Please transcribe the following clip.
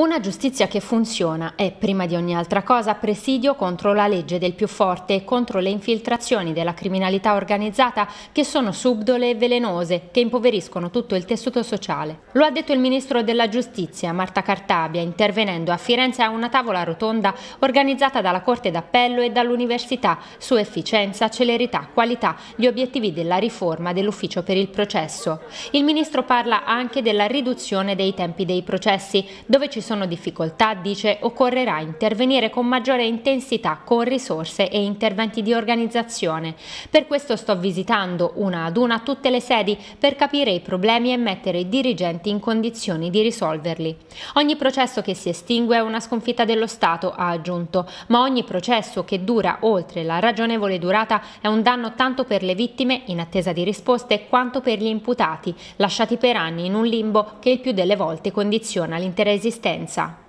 Una giustizia che funziona è, prima di ogni altra cosa, presidio contro la legge del più forte e contro le infiltrazioni della criminalità organizzata che sono subdole e velenose, che impoveriscono tutto il tessuto sociale. Lo ha detto il ministro della giustizia, Marta Cartabia, intervenendo a Firenze a una tavola rotonda organizzata dalla Corte d'Appello e dall'Università su efficienza, celerità, qualità, gli obiettivi della riforma dell'Ufficio per il processo. Il ministro parla anche della riduzione dei tempi dei processi, dove ci sono difficoltà, dice, occorrerà intervenire con maggiore intensità con risorse e interventi di organizzazione. Per questo sto visitando una ad una tutte le sedi per capire i problemi e mettere i dirigenti in condizioni di risolverli. Ogni processo che si estingue è una sconfitta dello Stato, ha aggiunto, ma ogni processo che dura oltre la ragionevole durata è un danno tanto per le vittime in attesa di risposte quanto per gli imputati, lasciati per anni in un limbo che il più delle volte condiziona l'intera esistenza partenza.